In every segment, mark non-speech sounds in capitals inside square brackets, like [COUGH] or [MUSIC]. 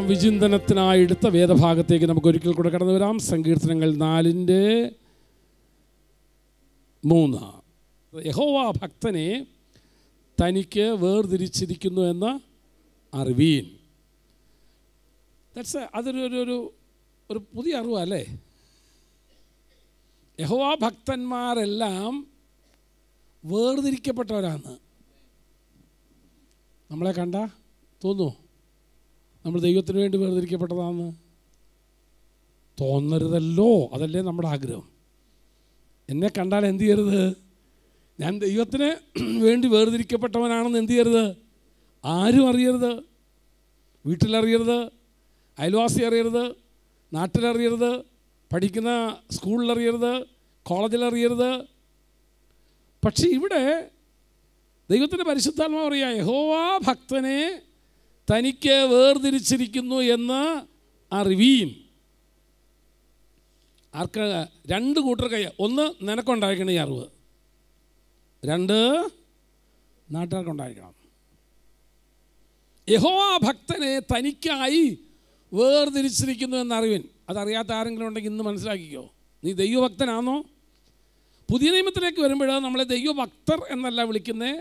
നാം വിചിന്തനത്തിനായി എടുത്ത വേദഭാഗത്തേക്ക് നമുക്ക് ഒരിക്കൽ കൂടെ കടന്നു വരാം സങ്കീർത്തനങ്ങൾ നാലിൻ്റെ മൂന്ന് യഹോവ ഭക്തനെ തനിക്ക് വേർതിരിച്ചിരിക്കുന്നു എന്ന അറിവീൻ ദാറ്റ്സ് അതൊരു ഒരു ഒരു പുതിയ അറിവല്ലേ യഹോവ ഭക്തന്മാരെല്ലാം വേർതിരിക്കപ്പെട്ടവരാണ് നമ്മളെ കണ്ട തോന്നുമോ നമ്മൾ ദൈവത്തിന് വേണ്ടി വേർതിരിക്കപ്പെട്ടതാണെന്ന് തോന്നരുതല്ലോ അതല്ലേ നമ്മുടെ ആഗ്രഹം എന്നെ കണ്ടാൽ എന്തു ചെയ്യരുത് ഞാൻ ദൈവത്തിന് [CLEARS THROAT] വേണ്ടി വേർതിരിക്കപ്പെട്ടവനാണെന്ന് എന്തു ചെയ്യരുത് ആരും അറിയരുത് വീട്ടിലറിയരുത് അയൽവാസി അറിയരുത് നാട്ടിലറിയരുത് പഠിക്കുന്ന സ്കൂളിലറിയരുത് കോളേജിലറിയരുത് പക്ഷേ ഇവിടെ ദൈവത്തിൻ്റെ പരിശുദ്ധാത്മാവ് അറിയാം യഹോവാ ഭക്തനെ തനിക്ക് വേർതിരിച്ചിരിക്കുന്നു എന്ന് അറിവീൻ ആർക്ക രണ്ട് കൂട്ടർ കൈ ഒന്ന് നിനക്കുണ്ടായിരിക്കണം ഈ അറിവ് രണ്ട് നാട്ടുകാർക്കുണ്ടായിരിക്കണം യഹോ ഭക്തനെ തനിക്കായി വേർതിരിച്ചിരിക്കുന്നു എന്നറിവിൻ അതറിയാത്ത ആരെങ്കിലും ഉണ്ടെങ്കിൽ ഇന്ന് മനസ്സിലാക്കിക്കോ നീ ദൈവഭക്തനാണോ പുതിയ നിയമത്തിലേക്ക് വരുമ്പോഴാണ് നമ്മളെ ദൈവഭക്തർ എന്നല്ല വിളിക്കുന്നത്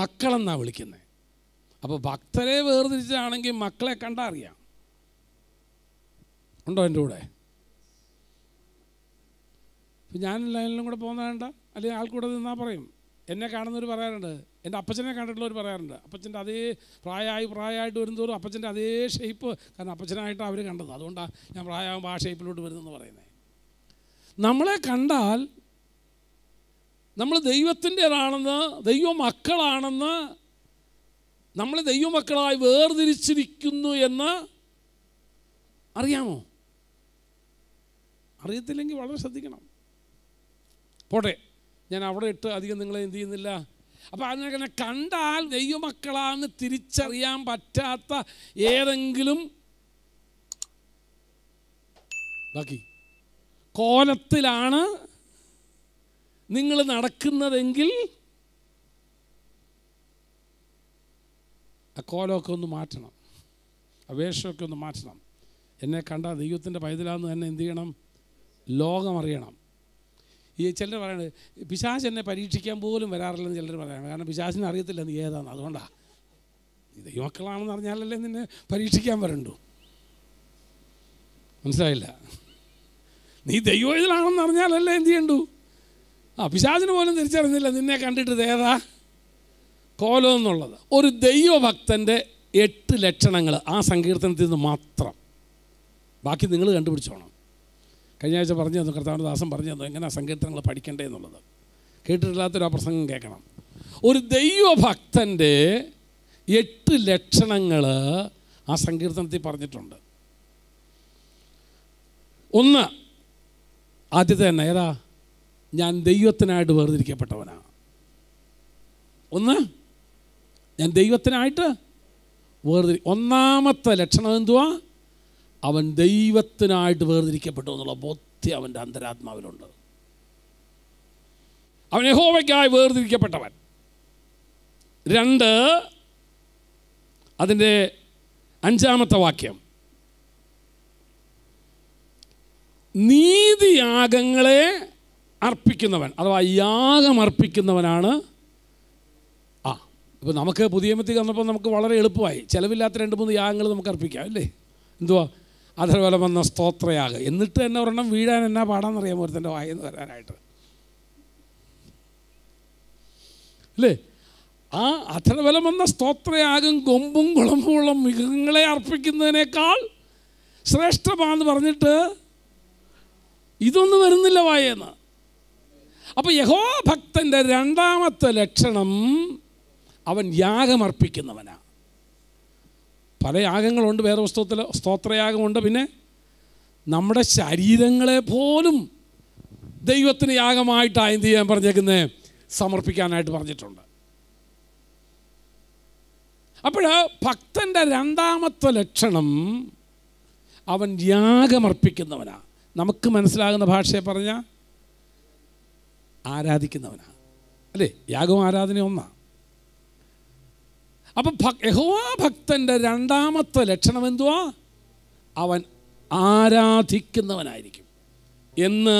മക്കളെന്നാണ് വിളിക്കുന്നത് അപ്പോൾ ഭക്തരെ വേർതിരിച്ചാണെങ്കിൽ മക്കളെ കണ്ടാൽ അറിയാം ഉണ്ടോ എൻ്റെ കൂടെ ഞാൻ ലൈനിലും കൂടെ പോകുന്നതാണ്ട അല്ലെങ്കിൽ ആൾക്കൂടെ നിന്നാ പറയും എന്നെ കാണുന്നവർ പറയാറുണ്ട് എൻ്റെ അപ്പച്ചനെ കണ്ടിട്ടുള്ളവർ പറയാറുണ്ട് അപ്പച്ചൻ്റെ അതേ പ്രായമായി പ്രായമായിട്ട് വരുന്നതോറും അപ്പച്ചൻ്റെ അതേ ഷേപ്പ് കാരണം അപ്പച്ചനായിട്ട് അവർ കണ്ടത് അതുകൊണ്ടാണ് ഞാൻ പ്രായമാകുമ്പോൾ ആ ഷേപ്പിലോട്ട് വരുന്നതെന്ന് പറയുന്നത് നമ്മളെ കണ്ടാൽ നമ്മൾ ദൈവത്തിൻ്റെതാണെന്ന് ദൈവ മക്കളാണെന്ന് നമ്മൾ ദൈവമക്കളായി വേർതിരിച്ചിരിക്കുന്നു എന്ന് അറിയാമോ അറിയത്തില്ലെങ്കിൽ വളരെ ശ്രദ്ധിക്കണം പോട്ടെ ഞാൻ അവിടെ ഇട്ട് അധികം നിങ്ങളെ എന്ത് ചെയ്യുന്നില്ല അപ്പോൾ അതിനെ കണ്ടാൽ ദൈവമക്കളാന്ന് തിരിച്ചറിയാൻ പറ്റാത്ത ഏതെങ്കിലും ബാക്കി കോലത്തിലാണ് നിങ്ങൾ നടക്കുന്നതെങ്കിൽ ആ കോലമൊക്കെ ഒന്ന് മാറ്റണം ആ വേഷമൊക്കെ ഒന്ന് മാറ്റണം എന്നെ കണ്ട ദൈവത്തിൻ്റെ പൈതലാന്ന് തന്നെ എന്ത് ചെയ്യണം ലോകമറിയണം ഈ ചിലർ പറയണത് പിശാച് എന്നെ പരീക്ഷിക്കാൻ പോലും വരാറില്ലെന്ന് ചിലർ പറയണം കാരണം പിശാചിനെ അറിയത്തില്ല നീ ഏതാണെന്ന് അതുകൊണ്ടാണ് ദൈവമക്കളാണെന്ന് അറിഞ്ഞാലല്ലേ നിന്നെ പരീക്ഷിക്കാൻ വരണ്ടു മനസ്സിലായില്ല നീ ദൈവം ഇതിലാണെന്ന് അറിഞ്ഞാലല്ലേ എന്ത് ചെയ്യണ്ടു ആ പിശാചിന് പോലും തിരിച്ചറിഞ്ഞില്ല നിന്നെ കണ്ടിട്ട് ഏതാ കോലം എന്നുള്ളത് ഒരു ദൈവഭക്തൻ്റെ എട്ട് ലക്ഷണങ്ങൾ ആ സങ്കീർത്തനത്തിൽ നിന്ന് മാത്രം ബാക്കി നിങ്ങൾ കണ്ടുപിടിച്ചോണം കഴിഞ്ഞ ആഴ്ച പറഞ്ഞു തന്നു കർത്താവിൻ്റെ പറഞ്ഞു തന്നു എങ്ങനെ സങ്കീർത്തനങ്ങൾ പഠിക്കണ്ടേ എന്നുള്ളത് കേട്ടിട്ടില്ലാത്തൊരു പ്രസംഗം കേൾക്കണം ഒരു ദൈവഭക്തൻ്റെ എട്ട് ലക്ഷണങ്ങൾ ആ സങ്കീർത്തനത്തിൽ പറഞ്ഞിട്ടുണ്ട് ഒന്ന് ആദ്യത്തെ തന്നെ ഏതാ ഞാൻ ദൈവത്തിനായിട്ട് വേർതിരിക്കപ്പെട്ടവനാണ് ഒന്ന് ഞാൻ ദൈവത്തിനായിട്ട് വേർതിരി ഒന്നാമത്തെ ലക്ഷണം എന്തുവാ അവൻ ദൈവത്തിനായിട്ട് വേർതിരിക്കപ്പെട്ടു എന്നുള്ള ബോധ്യം അവൻ്റെ അന്തരാത്മാവിലുണ്ട് അവൻ യഹോവയ്ക്കായി വേർതിരിക്കപ്പെട്ടവൻ രണ്ട് അതിൻ്റെ അഞ്ചാമത്തെ വാക്യം നീതിയാഗങ്ങളെ അർപ്പിക്കുന്നവൻ അഥവാ യാഗം അർപ്പിക്കുന്നവനാണ് ഇപ്പോൾ നമുക്ക് പുതിയ നിയമത്തിൽ വന്നപ്പോൾ നമുക്ക് വളരെ എളുപ്പമായി ചിലവില്ലാത്ത രണ്ട് മൂന്ന് യാഗങ്ങൾ നമുക്ക് അർപ്പിക്കാം അല്ലേ എന്തുവാ അധർവലം വന്ന സ്തോത്രയാഗ് എന്നിട്ട് തന്നെ ഒരെണ്ണം വീഴാൻ എന്നാ പാടാന്നറിയാം ഒരുത്തൻ്റെ വായെന്ന് വരാനായിട്ട് അല്ലേ ആ അധർവലം വന്ന സ്തോത്രയാകും കൊമ്പും കുളമ്പുമുള്ള മൃഗങ്ങളെ അർപ്പിക്കുന്നതിനേക്കാൾ ശ്രേഷ്ഠമാണെന്ന് പറഞ്ഞിട്ട് ഇതൊന്നും വരുന്നില്ല വായെന്ന് അപ്പോൾ യഹോ ഭക്തൻ്റെ രണ്ടാമത്തെ ലക്ഷണം അവൻ യാഗമർപ്പിക്കുന്നവനാണ് പല യാഗങ്ങളുണ്ട് വേറെ പുസ്തകത്തിൽ സ്തോത്രയാഗമുണ്ട് പിന്നെ നമ്മുടെ ശരീരങ്ങളെ പോലും ദൈവത്തിന് യാഗമായിട്ടാണ് എന്ത് ചെയ്യാൻ പറഞ്ഞേക്കുന്നത് സമർപ്പിക്കാനായിട്ട് പറഞ്ഞിട്ടുണ്ട് അപ്പോൾ ഭക്തൻ്റെ രണ്ടാമത്തെ ലക്ഷണം അവൻ യാഗമർപ്പിക്കുന്നവനാണ് നമുക്ക് മനസ്സിലാകുന്ന ഭാഷയെ പറഞ്ഞാൽ ആരാധിക്കുന്നവനാണ് അല്ലേ യാഗം ആരാധന ഒന്നാണ് അപ്പം യഹോവാ ഭക്തൻ്റെ രണ്ടാമത്തെ ലക്ഷണം എന്തുവാ അവൻ ആരാധിക്കുന്നവനായിരിക്കും എന്ന്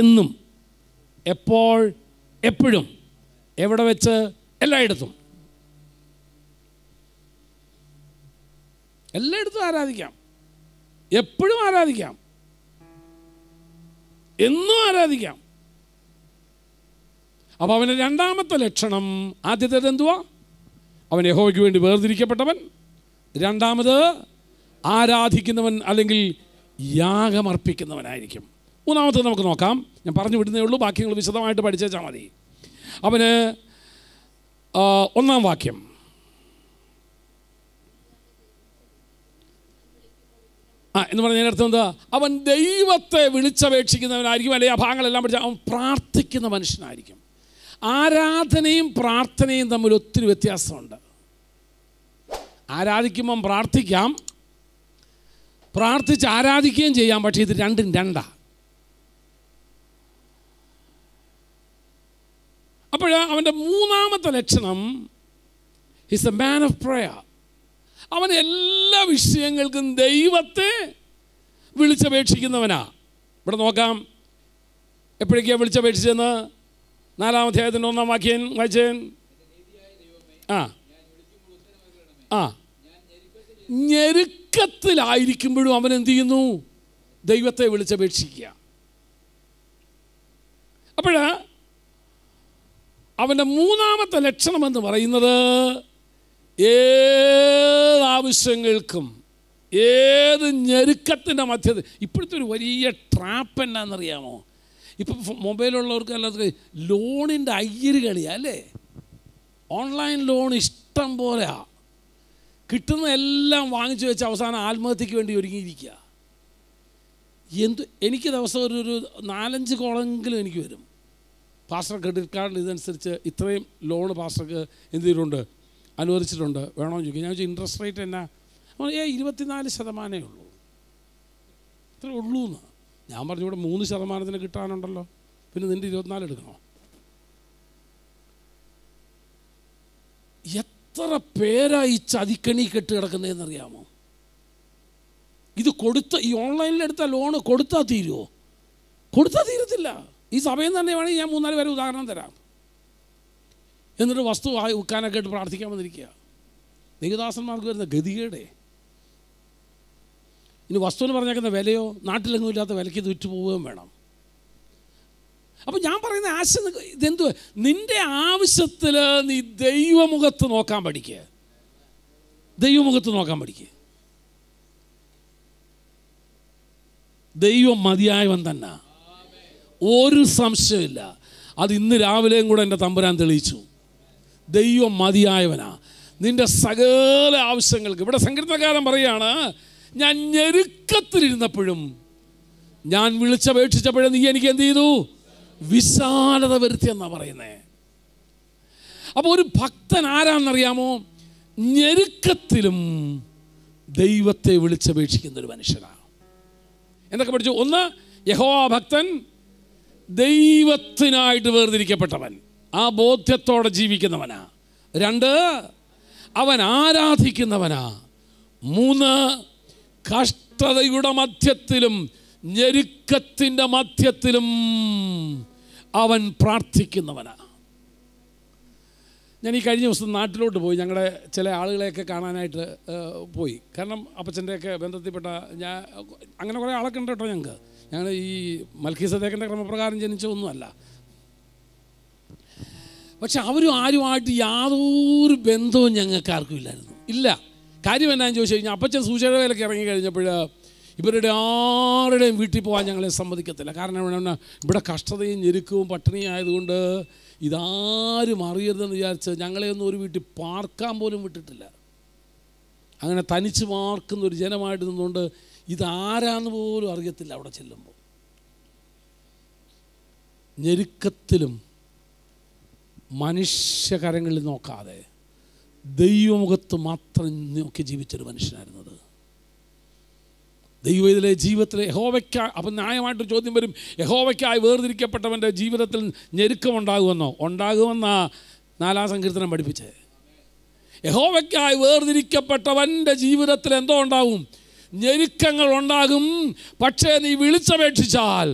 എന്നും എപ്പോൾ എപ്പോഴും എവിടെ വെച്ച് എല്ലായിടത്തും എല്ലായിടത്തും ആരാധിക്കാം എപ്പോഴും ആരാധിക്കാം എന്നും ആരാധിക്കാം അപ്പൊ അവൻ്റെ രണ്ടാമത്തെ ലക്ഷണം ആദ്യത്തേത് എന്തുവാ അവൻ യഹോവയ്ക്ക് വേണ്ടി വേർതിരിക്കപ്പെട്ടവൻ രണ്ടാമത് ആരാധിക്കുന്നവൻ അല്ലെങ്കിൽ യാഗമർപ്പിക്കുന്നവനായിരിക്കും മൂന്നാമത്തത് നമുക്ക് നോക്കാം ഞാൻ പറഞ്ഞു വിടുന്നേ ഉള്ളൂ ബാക്കി നിങ്ങൾ വിശദമായിട്ട് പഠിച്ചേച്ചാൽ മതി അവന് ഒന്നാം വാക്യം ആ എന്ന് പറഞ്ഞ അർത്ഥം എന്താ അവൻ ദൈവത്തെ വിളിച്ചപേക്ഷിക്കുന്നവനായിരിക്കും അല്ലെങ്കിൽ ആ ഭാഗങ്ങളെല്ലാം പഠിച്ച അവൻ പ്രാർത്ഥിക്കുന്ന മനുഷ്യനായിരിക്കും ആരാധനയും പ്രാർത്ഥനയും തമ്മിൽ ഒത്തിരി വ്യത്യാസമുണ്ട് ആരാധിക്കുമ്പം പ്രാർത്ഥിക്കാം പ്രാർത്ഥിച്ച് ആരാധിക്കുകയും ചെയ്യാം പക്ഷേ ഇത് രണ്ടും രണ്ടാ അപ്പോൾ അവൻ്റെ മൂന്നാമത്തെ ലക്ഷണം his a man of prayer അവൻ എല്ലാ വിഷയങ്ങൾക്കും ദൈവത്തെ വിളിച്ചപേക്ഷിക്കുന്നവനാ ഇവിടെ നോക്കാം എപ്പോഴേക്കാണ് വിളിച്ചപേക്ഷിച്ചെന്ന് നാലാമധ്യായത്തിൻ്റെ ഒന്നാം വാക്യൻ വായിച്ചേൻ ആ ആ ഞെരുക്കത്തിലായിരിക്കുമ്പോഴും അവൻ എന്ത് ചെയ്യുന്നു ദൈവത്തെ വിളിച്ചപേക്ഷിക്കുക അപ്പോൾ അവൻ്റെ മൂന്നാമത്തെ ലക്ഷണം എന്ന് പറയുന്നത് ഏതാവശ്യങ്ങൾക്കും ഏത് ഞെരുക്കത്തിൻ്റെ മധ്യത ഇപ്പോഴത്തെ ഒരു വലിയ ട്രാപ്പ് എന്നാണെന്നറിയാമോ ഇപ്പം മൊബൈലുള്ളവർക്ക് അല്ലാതെ ലോണിൻ്റെ അയ്യര് കളിയാ അല്ലേ ഓൺലൈൻ ലോൺ ഇഷ്ടം പോലെയാണ് കിട്ടുന്ന എല്ലാം വാങ്ങിച്ചു വെച്ച് അവസാനം ആത്മഹത്യക്ക് വേണ്ടി ഒരുങ്ങിയിരിക്കുക എന്ത് എനിക്ക് ദിവസം ഒരു ഒരു നാലഞ്ച് കോളെങ്കിലും എനിക്ക് വരും പാസ്റ്റർ ക്രെഡിറ്റ് കാർഡിൽ ഇതനുസരിച്ച് ഇത്രയും ലോൺ പാസ്റ്റർക്ക് എന്ത് ചെയ്തിട്ടുണ്ട് അനുവദിച്ചിട്ടുണ്ട് വേണമെന്ന് ചോദിക്കും ഞാൻ ഇൻട്രസ്റ്റ് റേറ്റ് എന്നാ ഏ ഇരുപത്തിനാല് ശതമാനമേ ഉള്ളൂ ഇത്രേ ഉള്ളൂ എന്ന് ഞാൻ പറഞ്ഞു ഇവിടെ മൂന്ന് ശതമാനത്തിന് കിട്ടാനുണ്ടല്ലോ പിന്നെ നിൻ്റെ ഇരുപത്തിനാല് എടുക്കണോ എത്ര പേരാ ഈ ചതിക്കണി കെട്ട് കിടക്കുന്നതെന്നറിയാമോ ഇത് കൊടുത്ത ഈ ഓൺലൈനിൽ എടുത്ത ലോണ് കൊടുത്താൽ തീരുമോ കൊടുത്താൽ തീരത്തില്ല ഈ സഭയിൽ തന്നെ വേണമെങ്കിൽ ഞാൻ മൂന്നാല് പേരെ ഉദാഹരണം തരാം എന്നിട്ട് വസ്തു ഉക്കാനൊക്കെ ആയിട്ട് പ്രാർത്ഥിക്കാൻ വന്നിരിക്കുക നികുദാസന്മാർക്ക് വരുന്ന ഗതികേടെ ഇനി വസ്തുവിന് പറഞ്ഞേക്കുന്ന വിലയോ നാട്ടിലെങ്ങും ഇല്ലാത്ത വിലയ്ക്ക് ഇത് വിറ്റുപോവുകയും വേണം അപ്പോൾ ഞാൻ പറയുന്ന ആശ ഇതെന്തു നിൻ്റെ ആവശ്യത്തിൽ നീ ദൈവമുഖത്ത് നോക്കാൻ പഠിക്കുക ദൈവമുഖത്ത് നോക്കാൻ പഠിക്കുക ദൈവം മതിയായവൻ തന്നെ ഒരു സംശയമില്ല അത് ഇന്ന് രാവിലെയും കൂടെ എൻ്റെ തമ്പുരാൻ തെളിയിച്ചു ദൈവം മതിയായവനാ നിൻ്റെ സകല ആവശ്യങ്ങൾക്ക് ഇവിടെ സങ്കീർത്തകാരം പറയാണ് ഞാൻ ഞെരുക്കത്തിലിരുന്നപ്പോഴും ഞാൻ വിളിച്ചപേക്ഷിച്ചപ്പോഴും നീ എനിക്ക് എന്ത് ചെയ്തു വിശാലത വരുത്തിയെന്നാണ് പറയുന്നത് അപ്പോൾ ഒരു ഭക്തൻ ആരാന്നറിയാമോ ഞെരുക്കത്തിലും ദൈവത്തെ വിളിച്ചപേക്ഷിക്കുന്ന ഒരു മനുഷ്യനാണ് എന്തൊക്കെ പഠിച്ചു ഒന്ന് യഹോവാ ഭക്തൻ ദൈവത്തിനായിട്ട് വേർതിരിക്കപ്പെട്ടവൻ ആ ബോധ്യത്തോടെ ജീവിക്കുന്നവനാ രണ്ട് അവൻ ആരാധിക്കുന്നവനാ മൂന്ന് കഷ്ടതയുടെ മധ്യത്തിലും ഞെരുക്കത്തിൻ്റെ മധ്യത്തിലും അവൻ പ്രാർത്ഥിക്കുന്നവനാണ് ഞാൻ ഈ കഴിഞ്ഞ ദിവസം നാട്ടിലോട്ട് പോയി ഞങ്ങളുടെ ചില ആളുകളെയൊക്കെ കാണാനായിട്ട് പോയി കാരണം അപ്പച്ചൻ്റെയൊക്കെ ബന്ധത്തിൽപ്പെട്ട ഞാൻ അങ്ങനെ കുറേ ആളൊക്കെ ഉണ്ട് കേട്ടോ ഞങ്ങൾക്ക് ഞങ്ങൾ ഈ മൽക്കി സദേക്കൻ്റെ ക്രമപ്രകാരം ജനിച്ചതൊന്നുമല്ല പക്ഷെ അവരും ആരുമായിട്ട് യാതൊരു ബന്ധവും ഞങ്ങൾക്ക് ആർക്കും ഇല്ലായിരുന്നു ഇല്ല കാര്യം എന്നാന്ന് ചോദിച്ചു കഴിഞ്ഞാൽ അപ്പച്ചൻ സൂചന വേലക്ക് ഇറങ്ങി കഴിഞ്ഞപ്പോൾ ഇവരുടെ ആരുടെയും വീട്ടിൽ പോകാൻ ഞങ്ങളെ സമ്മതിക്കത്തില്ല കാരണം ഇവിടെ കഷ്ടതയും ഞെരുക്കവും പട്ടിണിയും ആയതുകൊണ്ട് ഇതാരും അറിയരുതെന്ന് വിചാരിച്ച് ഞങ്ങളെയൊന്നും ഒരു വീട്ടിൽ പാർക്കാൻ പോലും വിട്ടിട്ടില്ല അങ്ങനെ തനിച്ച് പാർക്കുന്ന ഒരു ജനമായിട്ട് നിന്നുകൊണ്ട് ഇതാരാന്ന് പോലും അറിയത്തില്ല അവിടെ ചെല്ലുമ്പോൾ ഞെരുക്കത്തിലും മനുഷ്യകരങ്ങളിൽ നോക്കാതെ ദൈവമുഖത്ത് മാത്രം നോക്കി ജീവിച്ചൊരു മനുഷ്യനായിരുന്നു ദൈവം ഇതിലെ ജീവിതത്തിൽ യഹോവയ്ക്ക അപ്പം ന്യായമായിട്ട് ചോദ്യം വരും യഹോവയ്ക്കായി വേർതിരിക്കപ്പെട്ടവൻ്റെ ജീവിതത്തിൽ ഞെരുക്കമുണ്ടാകുമെന്നോ ഉണ്ടാകുമെന്നാ നാലാം സങ്കീർത്തനം പഠിപ്പിച്ചത് യഹോവയ്ക്കായി വേർതിരിക്കപ്പെട്ടവൻ്റെ ജീവിതത്തിൽ എന്തോ ഉണ്ടാകും ഞെരുക്കങ്ങൾ ഉണ്ടാകും പക്ഷേ നീ വിളിച്ചപേക്ഷിച്ചാൽ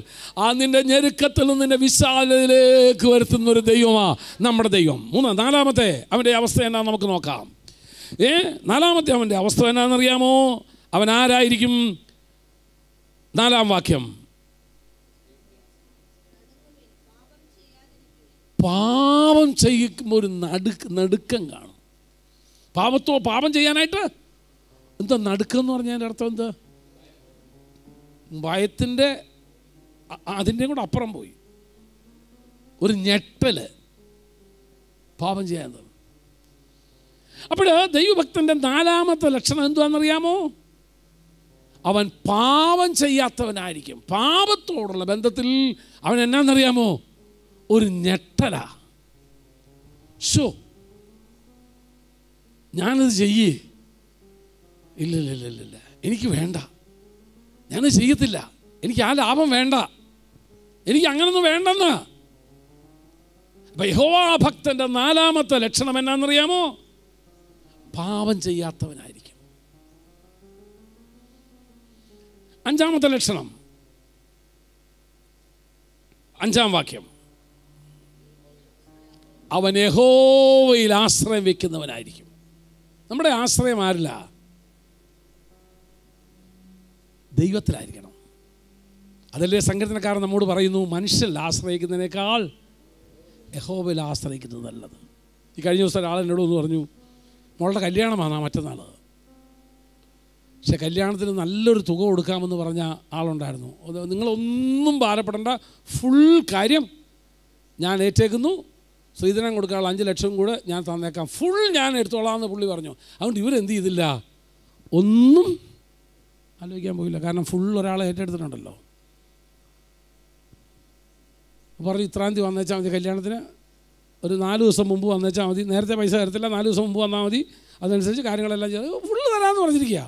ആ നിൻ്റെ ഞെരുക്കത്തിൽ നിന്ന് നിന്നെ വിശാലതയിലേക്ക് വരുത്തുന്ന ഒരു ദൈവമാണ് നമ്മുടെ ദൈവം മൂന്ന് നാലാമത്തെ അവൻ്റെ അവസ്ഥ എന്നാ നമുക്ക് നോക്കാം ഏ നാലാമത്തെ അവൻ്റെ അവസ്ഥ എന്നാണെന്നറിയാമോ അവൻ ആരായിരിക്കും നാലാം വാക്യം പാപം ചെയ്യുമ്പോൾ ഒരു നടുക്ക് നടുക്കം കാണും പാപത്തോ പാപം ചെയ്യാനായിട്ട് എന്താ നടുക്കം എന്ന് പറഞ്ഞാൽ അർത്ഥം എന്താ ഭയത്തിൻ്റെ അതിൻ്റെ കൂടെ അപ്പുറം പോയി ഒരു ഞെട്ടല് പാപം ചെയ്യാൻ അപ്പോൾ ദൈവഭക്തൻ്റെ നാലാമത്തെ ലക്ഷണം അറിയാമോ അവൻ പാപം ചെയ്യാത്തവനായിരിക്കും പാപത്തോടുള്ള ബന്ധത്തിൽ അവൻ എന്നാന്നറിയാമോ ഒരു ഞെട്ടല ഷോ ഞാനത് ചെയ്യേ ഇല്ല ഇല്ല ഇല്ല ഇല്ല എനിക്ക് വേണ്ട ഞാനത് ചെയ്യത്തില്ല എനിക്ക് ആ ലാഭം വേണ്ട എനിക്ക് അങ്ങനൊന്നും വേണ്ടെന്ന് യഹോവാ ഭക്തന്റെ നാലാമത്തെ ലക്ഷണം എന്നാണെന്നറിയാമോ പാപം ചെയ്യാത്തവനായിരിക്കും അഞ്ചാമത്തെ ലക്ഷണം അഞ്ചാം വാക്യം അവൻ യഹോവയിൽ ആശ്രയം വെക്കുന്നവനായിരിക്കും നമ്മുടെ ആശ്രയം ആരില്ല ദൈവത്തിലായിരിക്കണം അതല്ലേ സംഘടനക്കാരൻ നമ്മോട് പറയുന്നു മനുഷ്യരിൽ ആശ്രയിക്കുന്നതിനേക്കാൾ യഹോവയിൽ ആശ്രയിക്കുന്നത് നല്ലത് ഈ കഴിഞ്ഞ ദിവസം ഒരാൾ എന്നോട് ഒന്ന് പറഞ്ഞു മോളുടെ കല്യാണമാണ് മറ്റന്നാൾ പക്ഷെ കല്യാണത്തിന് നല്ലൊരു തുക കൊടുക്കാമെന്ന് പറഞ്ഞ ആളുണ്ടായിരുന്നു നിങ്ങളൊന്നും ഭാരപ്പെടേണ്ട ഫുൾ കാര്യം ഞാൻ ഏറ്റേക്കുന്നു സ്ത്രീധനം കൊടുക്കാനുള്ള അഞ്ച് ലക്ഷം കൂടെ ഞാൻ തന്നേക്കാം ഫുൾ ഞാൻ എടുത്തോളാം എന്ന് പുള്ളി പറഞ്ഞു അതുകൊണ്ട് ഇവരെന്ത് ചെയ്തില്ല ഒന്നും ആലോചിക്കാൻ പോയില്ല കാരണം ഫുൾ ഒരാളെ ഏറ്റെടുത്തിട്ടുണ്ടല്ലോ പറഞ്ഞു ഇത്രാം തീയതി വന്നേച്ചാൽ മതി കല്യാണത്തിന് ഒരു നാല് ദിവസം മുമ്പ് വന്നേച്ചാൽ മതി നേരത്തെ പൈസ തരത്തില്ല നാല് ദിവസം മുമ്പ് വന്നാൽ മതി അതനുസരിച്ച് കാര്യങ്ങളെല്ലാം ചെയ്ത് ഫുള്ള് തരാമെന്ന് പറഞ്ഞിരിക്കുക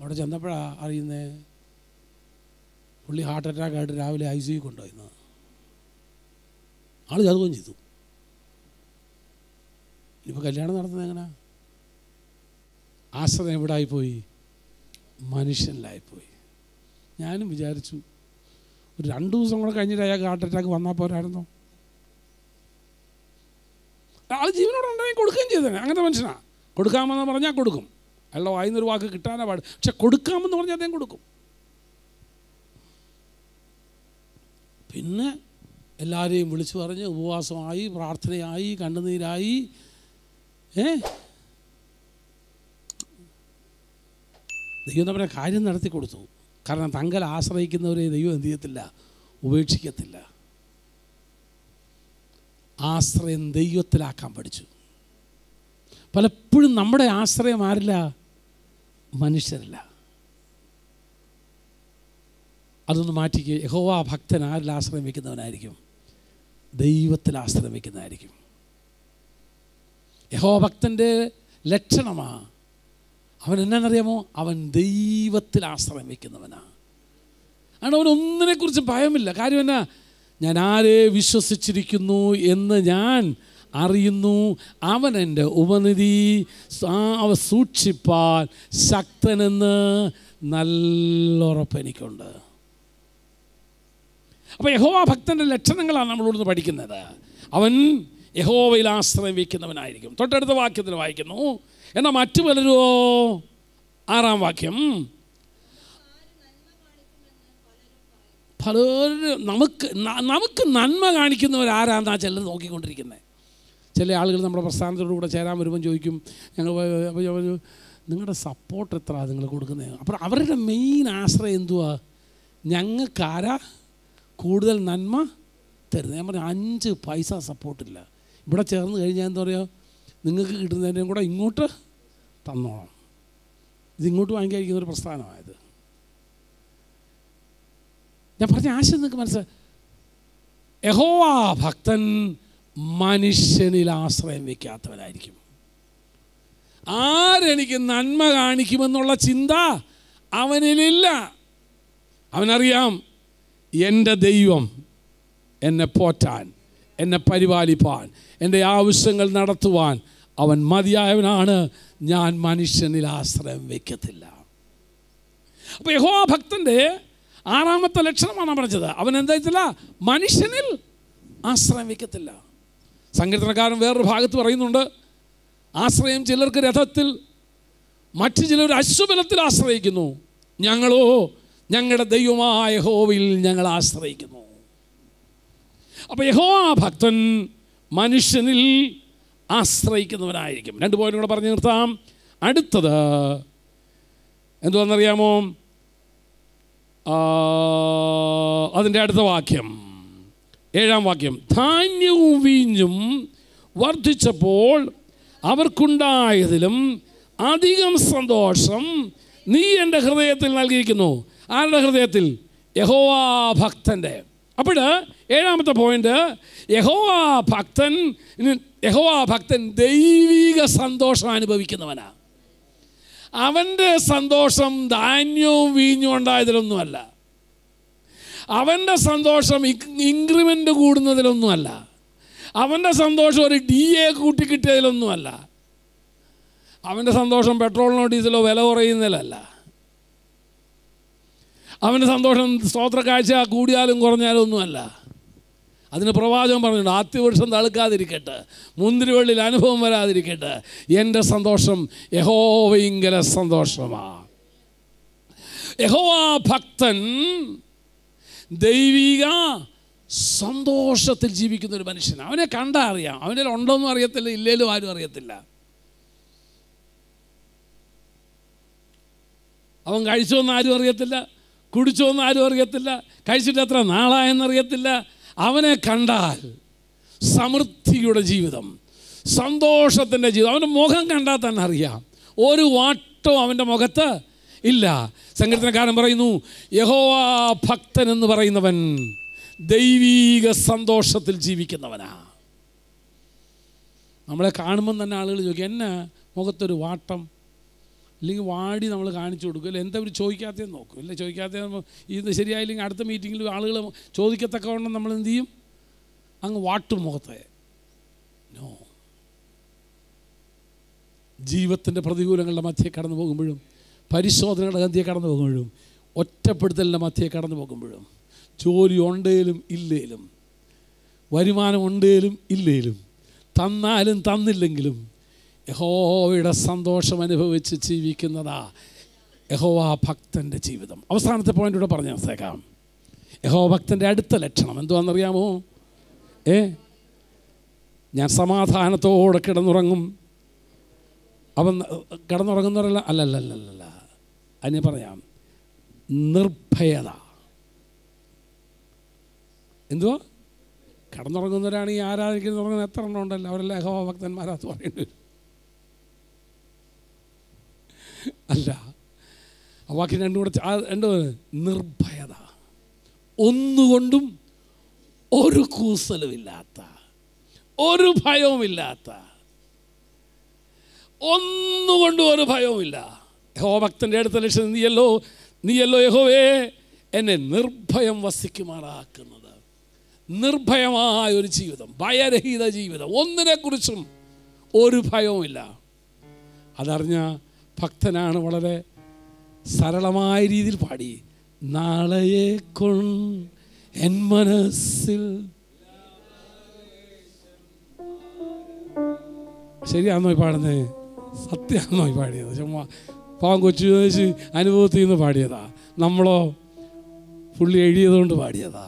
അവിടെ ചെന്നപ്പോഴാണ് അറിയുന്നത് പുള്ളി ഹാർട്ട് അറ്റാക്ക് ആയിട്ട് രാവിലെ ഐ സി യു കൊണ്ടുപോയിരുന്നത് ആൾ ചതുകയും ചെയ്തു ഇനിയിപ്പോൾ കല്യാണം നടത്തുന്നത് എങ്ങനെ ആശ്രയം എവിടെ ആയിപ്പോയി മനുഷ്യനിലായിപ്പോയി ഞാനും വിചാരിച്ചു ഒരു രണ്ട് ദിവസം കൂടെ കഴിഞ്ഞിട്ട് അയാൾക്ക് ഹാർട്ട് അറ്റാക്ക് വന്നാൽ പോരായിരുന്നു ആൾ ജീവനോട് ഉണ്ടെങ്കിൽ കൊടുക്കുകയും ചെയ്തേ അങ്ങനത്തെ മനുഷ്യനാണ് കൊടുക്കാമെന്ന് പറഞ്ഞാൽ കൊടുക്കും അല്ല വായിന്നൊരു വാക്ക് കിട്ടാനാ പാട് പക്ഷെ കൊടുക്കാമെന്ന് പറഞ്ഞാൽ അദ്ദേഹം കൊടുക്കും പിന്നെ എല്ലാവരെയും വിളിച്ചു പറഞ്ഞ് ഉപവാസമായി പ്രാർത്ഥനയായി കണ്ണുനീരായി ഏ ദൈവം നമ്മുടെ കാര്യം നടത്തി കൊടുത്തു കാരണം തങ്കൽ ആശ്രയിക്കുന്നവരെ ദൈവം എന്ത് ചെയ്യത്തില്ല ഉപേക്ഷിക്കത്തില്ല ആശ്രയം ദൈവത്തിലാക്കാൻ പഠിച്ചു പലപ്പോഴും നമ്മുടെ ആശ്രയം ആരില്ല മനുഷ്യരല്ല അതൊന്ന് മാറ്റിക്ക് യഹോവാ ഭക്തൻ ആരിൽ ആശ്രമിക്കുന്നവനായിരിക്കും ദൈവത്തിൽ ആശ്രമിക്കുന്നതായിരിക്കും യഹോ ഭക്തൻ്റെ ലക്ഷണമാണ് അവൻ എന്നാണെന്നറിയാമോ അവൻ ദൈവത്തിൽ ആശ്രമിക്കുന്നവനാണ് ആണ് അവനൊന്നിനെക്കുറിച്ച് ഭയമില്ല കാര്യം എന്നാ ഞാൻ ആരെ വിശ്വസിച്ചിരിക്കുന്നു എന്ന് ഞാൻ അറിയുന്നു അവൻ എൻ്റെ ഉപനിധി അവ സൂക്ഷിപ്പാൻ ശക്തനെന്ന് എനിക്കുണ്ട് അപ്പോൾ യഹോവ ഭക്തൻ്റെ ലക്ഷണങ്ങളാണ് നമ്മളോട് പഠിക്കുന്നത് അവൻ യഹോവയിൽ ആശ്രയം വയ്ക്കുന്നവനായിരിക്കും തൊട്ടടുത്ത വാക്യത്തിൽ വായിക്കുന്നു എന്നാൽ മറ്റു പലരോ ആറാം വാക്യം പലരും നമുക്ക് നമുക്ക് നന്മ കാണിക്കുന്നവരാരാന്നാ ചിലർ നോക്കിക്കൊണ്ടിരിക്കുന്നത് ചില ആളുകൾ നമ്മുടെ പ്രസ്ഥാനത്തോടു കൂടെ ചേരാൻ വരുമ്പം ചോദിക്കും ഞങ്ങൾ നിങ്ങളുടെ സപ്പോർട്ട് എത്ര നിങ്ങൾ കൊടുക്കുന്നത് അപ്പോൾ അവരുടെ മെയിൻ ആശ്രയം എന്തുവാ ഞങ്ങൾക്കാരാ കൂടുതൽ നന്മ തരുന്നത് ഞാൻ പറഞ്ഞു അഞ്ച് പൈസ സപ്പോർട്ടില്ല ഇവിടെ ചേർന്ന് കഴിഞ്ഞാൽ എന്താ പറയുക നിങ്ങൾക്ക് കിട്ടുന്നതിൻ്റെയും കൂടെ ഇങ്ങോട്ട് തന്നോളാം ഇതിങ്ങോട്ട് വാങ്ങിക്കാതിരിക്കുന്ന ഒരു പ്രസ്ഥാനമായത് ഞാൻ പറഞ്ഞ ആശയം നിങ്ങൾക്ക് മനസ്സിലായി യഹോവാ ഭക്തൻ മനുഷ്യനിൽ ആശ്രയം വയ്ക്കാത്തവരായിരിക്കും ആരെനിക്ക് നന്മ കാണിക്കുമെന്നുള്ള ചിന്ത അവനിലില്ല അവനറിയാം എൻ്റെ ദൈവം എന്നെ പോറ്റാൻ എന്നെ പരിപാലിപ്പാൻ എൻ്റെ ആവശ്യങ്ങൾ നടത്തുവാൻ അവൻ മതിയായവനാണ് ഞാൻ മനുഷ്യനിൽ ആശ്രയം വയ്ക്കത്തില്ല അപ്പോൾ യഹോ ഭക്തൻ്റെ ആറാമത്തെ ലക്ഷണമാണ് പറഞ്ഞത് അവൻ എന്താ മനുഷ്യനിൽ ആശ്രയം വയ്ക്കത്തില്ല സങ്കീർത്തനക്കാരൻ വേറൊരു ഭാഗത്ത് പറയുന്നുണ്ട് ആശ്രയം ചിലർക്ക് രഥത്തിൽ മറ്റു ചിലർ അശ്വബലത്തിൽ ആശ്രയിക്കുന്നു ഞങ്ങളോ ഞങ്ങളുടെ ദൈവമായ യഹോവയിൽ ഞങ്ങൾ ആശ്രയിക്കുന്നു അപ്പോൾ യഹോ ആ ഭക്തൻ മനുഷ്യനിൽ ആശ്രയിക്കുന്നവനായിരിക്കും രണ്ട് പോയിന്റ് കൂടെ പറഞ്ഞു നിർത്താം അടുത്തത് എന്തുവാണെന്നറിയാമോ അതിൻ്റെ അടുത്ത വാക്യം ഏഴാം വാക്യം ധാന്യവും വീഞ്ഞും വർദ്ധിച്ചപ്പോൾ അവർക്കുണ്ടായതിലും അധികം സന്തോഷം നീ എൻ്റെ ഹൃദയത്തിൽ നൽകിയിരിക്കുന്നു ആരുടെ ഹൃദയത്തിൽ യഹോവാ ഭക്തൻ്റെ അപ്പോൾ ഏഴാമത്തെ പോയിന്റ് യഹോവാ ഭക്തൻ യഹോവാ ഭക്തൻ ദൈവിക സന്തോഷം അനുഭവിക്കുന്നവനാണ് അവൻ്റെ സന്തോഷം ധാന്യവും വീഞ്ഞും ഉണ്ടായതിലൊന്നുമല്ല അവൻ്റെ സന്തോഷം ഇൻക്രിമെൻ്റ് കൂടുന്നതിലൊന്നുമല്ല അവൻ്റെ സന്തോഷം ഒരു ഡി എ കൂട്ടി കിട്ടിയതിലൊന്നുമല്ല അവൻ്റെ സന്തോഷം പെട്രോളിനോ ഡീസലോ വില കുറയുന്നതിലല്ല അവൻ്റെ സന്തോഷം സ്തോത്ര കാഴ്ച കൂടിയാലും കുറഞ്ഞാലും ഒന്നുമല്ല അതിന് പ്രവാചകം പറഞ്ഞിട്ടുണ്ട് ആത്യവൃക്ഷം തളുക്കാതിരിക്കട്ടെ മുന്തിരിവള്ളിൽ അനുഭവം വരാതിരിക്കട്ടെ എൻ്റെ സന്തോഷം യഹോവയിങ്കല സന്തോഷമാണ് യഹോവാ ഭക്തൻ ദൈവിക സന്തോഷത്തിൽ ജീവിക്കുന്ന ഒരു മനുഷ്യൻ അവനെ കണ്ടാൽ അറിയാം അവൻ്റെ ഉണ്ടോന്നും അറിയത്തില്ല ഇല്ലേലും ആരും അറിയത്തില്ല അവൻ കഴിച്ചോന്ന് ആരും അറിയത്തില്ല കുടിച്ചോന്ന് ആരും അറിയത്തില്ല കഴിച്ചിട്ട് എത്ര നാളായെന്നറിയത്തില്ല അവനെ കണ്ടാൽ സമൃദ്ധിയുടെ ജീവിതം സന്തോഷത്തിൻ്റെ ജീവിതം അവൻ്റെ മുഖം കണ്ടാൽ തന്നെ അറിയാം ഒരു വാട്ടവും അവൻ്റെ മുഖത്ത് ഇല്ല സങ്കീർത്തനക്കാരൻ പറയുന്നു യഹോവാ ഭക്തൻ എന്ന് പറയുന്നവൻ ദൈവീക സന്തോഷത്തിൽ ജീവിക്കുന്നവനാ നമ്മളെ കാണുമ്പം തന്നെ ആളുകൾ ചോദിക്കും എന്നാ മുഖത്തൊരു വാട്ടം അല്ലെങ്കിൽ വാടി നമ്മൾ കാണിച്ചു കൊടുക്കും അല്ലെങ്കിൽ എന്താ ഒരു ചോദിക്കാത്തതെന്ന് നോക്കും അല്ലെ ചോദിക്കാത്ത ഇത് ശരിയായില്ലെങ്കിൽ അടുത്ത മീറ്റിങ്ങിൽ ആളുകൾ ചോദിക്കത്തക്കവണ്ണം നമ്മൾ എന്ത് ചെയ്യും അങ്ങ് വാട്ടും മുഖത്തെ നോ ജീവിതത്തിൻ്റെ പ്രതികൂലങ്ങളുടെ മധ്യേ കടന്നു പോകുമ്പോഴും പരിശോധനയുടെ ഗന്ധിയെ കടന്നു പോകുമ്പോഴും ഒറ്റപ്പെടുത്തലിൻ്റെ മധ്യയെ കടന്നു പോകുമ്പോഴും ജോലി ഉണ്ടേലും ഇല്ലേലും വരുമാനം ഉണ്ടേലും ഇല്ലേലും തന്നാലും തന്നില്ലെങ്കിലും യഹോവയുടെ സന്തോഷം അനുഭവിച്ച് ജീവിക്കുന്നതാ യഹോവ ഭക്തൻ്റെ ജീവിതം അവസാനത്തെ പോയിൻ്റ് ഇവിടെ പറഞ്ഞു സേക്കാം യഹോവ ഭക്തൻ്റെ അടുത്ത ലക്ഷണം എന്തുവാണെന്നറിയാമോ ഏ ഞാൻ സമാധാനത്തോടെ കിടന്നുറങ്ങും അവൻ കിടന്നുറങ്ങുന്നവരല്ല അല്ലല്ലല്ല അതിനെ പറയാം നിർഭയത എന്തുവാ കടന്നുറങ്ങുന്നവരാണ് ഈ ആരാധിക്കുന്ന തുടങ്ങുന്ന എത്ര എണ്ണം ഉണ്ടല്ലോ അവരെല്ലാം അഹോവ ഭക്തന്മാരാന്ന് പറയേണ്ടി അല്ല ആ വാക്കിന് രണ്ടും കൂടെ രണ്ടു നിർഭയത ഒന്നുകൊണ്ടും ഒരു കൂസലുമില്ലാത്ത ഒരു ഭയവുമില്ലാത്ത ഒന്നുകൊണ്ടും ഒരു ഭയവുമില്ല ഭക്തൻ്റെ അടുത്ത ലക്ഷ്യം നീയല്ലോ നീയല്ലോ യഹോവേ എന്നെ നിർഭയം വസിക്കുമാറാക്കുന്നത് നിർഭയമായ ഒരു ജീവിതം ഭയരഹിത ജീവിതം ഒന്നിനെക്കുറിച്ചും ഒരു ഭയവുമില്ല അതറിഞ്ഞ ഭക്തനാണ് വളരെ സരളമായ രീതിയിൽ പാടി നാളെയെ കൊൺ എൻ മനസ്സിൽ ശരിയാണോ ഈ പാടുന്നത് പാടിയത് ചുമ്മാ പാവം കൊച്ചു ചേച്ചി അനുഭവത്തിൽ നിന്ന് പാടിയതാ നമ്മളോ പുള്ളി എഴുതിയതുകൊണ്ട് പാടിയതാ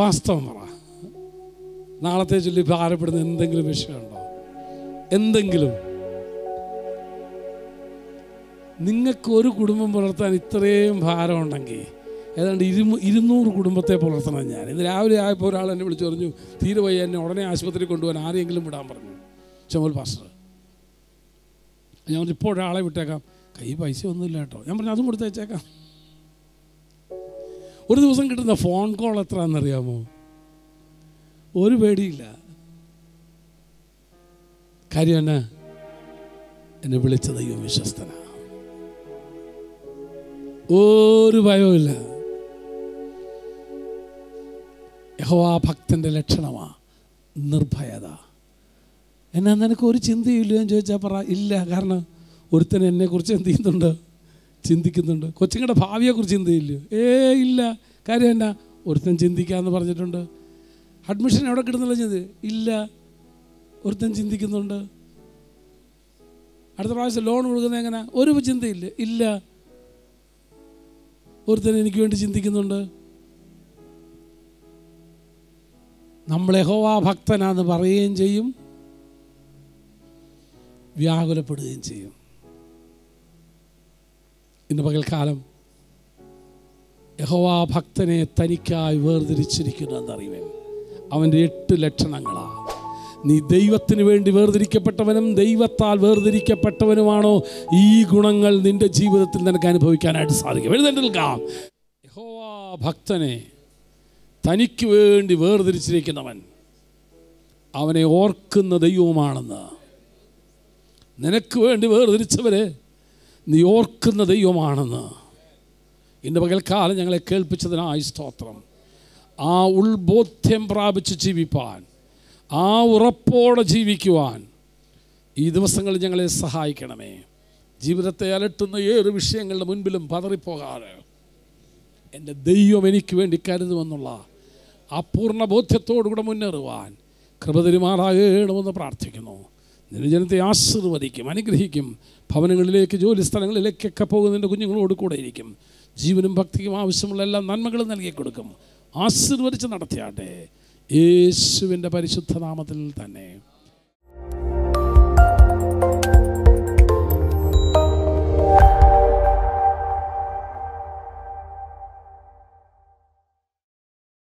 വാസ്തവം പറ നാളത്തെ ചൊല്ലി ഭാരപ്പെടുന്ന എന്തെങ്കിലും വിഷയമുണ്ടോ എന്തെങ്കിലും നിങ്ങൾക്ക് ഒരു കുടുംബം പുലർത്താൻ ഇത്രയും ഭാരമുണ്ടെങ്കിൽ ഏതാണ്ട് ഇരു ഇരുന്നൂറ് കുടുംബത്തെ പുലർത്തണം ഞാൻ ഇന്ന് രാവിലെ ആയപ്പോൾ ഒരാൾ എന്നെ വിളിച്ചു പറഞ്ഞു തീരെ വയ്യ എന്നെ ഉടനെ ആശുപത്രിയിൽ കൊണ്ടുപോകാൻ ആരെയെങ്കിലും വിടാൻ പറഞ്ഞു ചമൽ പാസ്റ്റർ ഞാൻ ഇപ്പോൾ ഒരാളെ വിട്ടേക്കാം കൈ പൈസ ഒന്നുമില്ല കേട്ടോ ഞാൻ പറഞ്ഞു അതും കൊടുത്ത് ഒരു ദിവസം കിട്ടുന്ന ഫോൺ കോൾ എത്ര എന്നറിയാമോ ഒരു പേടിയില്ല കാര്യം എന്നെ വിളിച്ച ദൈവം വിശ്വസ്തന ഒരു ഭയവുമില്ല യഹോവാ ഭക്തന്റെ ലക്ഷണമാണ് നിർഭയത എന്നാ നിനക്ക് ഒരു ചിന്തയില്ല എന്ന് ചോദിച്ചാൽ പറ ഇല്ല കാരണം ഒരുത്തൻ എന്നെക്കുറിച്ച് എന്ത് ചെയ്യുന്നുണ്ട് ചിന്തിക്കുന്നുണ്ട് കൊച്ചുങ്ങളുടെ ഭാവിയെക്കുറിച്ച് ചിന്തയില്ല ഏ ഇല്ല കാര്യം എന്നാ ഒരുത്തൻ ചിന്തിക്കാമെന്ന് പറഞ്ഞിട്ടുണ്ട് അഡ്മിഷൻ എവിടെ കിട്ടുന്നില്ല ചിന്ത ഇല്ല ഒരുത്തൻ ചിന്തിക്കുന്നുണ്ട് അടുത്ത പ്രാവശ്യം ലോൺ കൊടുക്കുന്ന എങ്ങനെ ഒരു ചിന്തയില്ല ഇല്ല ഒരുത്തൻ എനിക്ക് വേണ്ടി ചിന്തിക്കുന്നുണ്ട് നമ്മളെ ഹോവാ ഭക്തനാന്ന് പറയുകയും ചെയ്യും വ്യാകുലപ്പെടുകയും ചെയ്യും ഇന്ന് പകൽക്കാലം യഹോവാ ഭക്തനെ തനിക്കായി വേർതിരിച്ചിരിക്കുന്നു എന്നറിയുവൻ അവൻ്റെ എട്ട് ലക്ഷണങ്ങളാണ് നീ ദൈവത്തിന് വേണ്ടി വേർതിരിക്കപ്പെട്ടവനും ദൈവത്താൽ വേർതിരിക്കപ്പെട്ടവനുമാണോ ഈ ഗുണങ്ങൾ നിന്റെ ജീവിതത്തിൽ നിനക്ക് അനുഭവിക്കാനായിട്ട് സാധിക്കും എഴുതേൽക്കാം യഹോവാ ഭക്തനെ തനിക്ക് വേണ്ടി വേർതിരിച്ചിരിക്കുന്നവൻ അവനെ ഓർക്കുന്ന ദൈവവുമാണെന്ന് നിനക്ക് വേണ്ടി വേർതിരിച്ചവരെ നീ ഓർക്കുന്ന ദൈവമാണെന്ന് ഇന്ന് പകൽക്കാലം ഞങ്ങളെ കേൾപ്പിച്ചതിനായി സ്തോത്രം ആ ഉൾബോധ്യം പ്രാപിച്ച് ജീവിപ്പാൻ ആ ഉറപ്പോടെ ജീവിക്കുവാൻ ഈ ദിവസങ്ങളിൽ ഞങ്ങളെ സഹായിക്കണമേ ജീവിതത്തെ അലട്ടുന്ന ഏറെ വിഷയങ്ങളുടെ മുൻപിലും പതറിപ്പോകാതെ എൻ്റെ ദൈവം എനിക്ക് വേണ്ടി കരുതുമെന്നുള്ള അപൂർണ ബോധ്യത്തോടുകൂടെ മുന്നേറുവാൻ കൃപ പ്രാർത്ഥിക്കുന്നു ജനത്തെ ആശീർവദിക്കും അനുഗ്രഹിക്കും ഭവനങ്ങളിലേക്ക് ജോലി സ്ഥലങ്ങളിലേക്കൊക്കെ പോകുന്നതിൻ്റെ കുഞ്ഞുങ്ങളോട് കൂടെ ഇരിക്കും ജീവനും ഭക്തിക്കും ആവശ്യമുള്ള എല്ലാ നന്മകളും നൽകി കൊടുക്കും ആശീർവദിച്ച് നടത്തിയാട്ടെ യേശുവിൻ്റെ പരിശുദ്ധ നാമത്തിൽ തന്നെ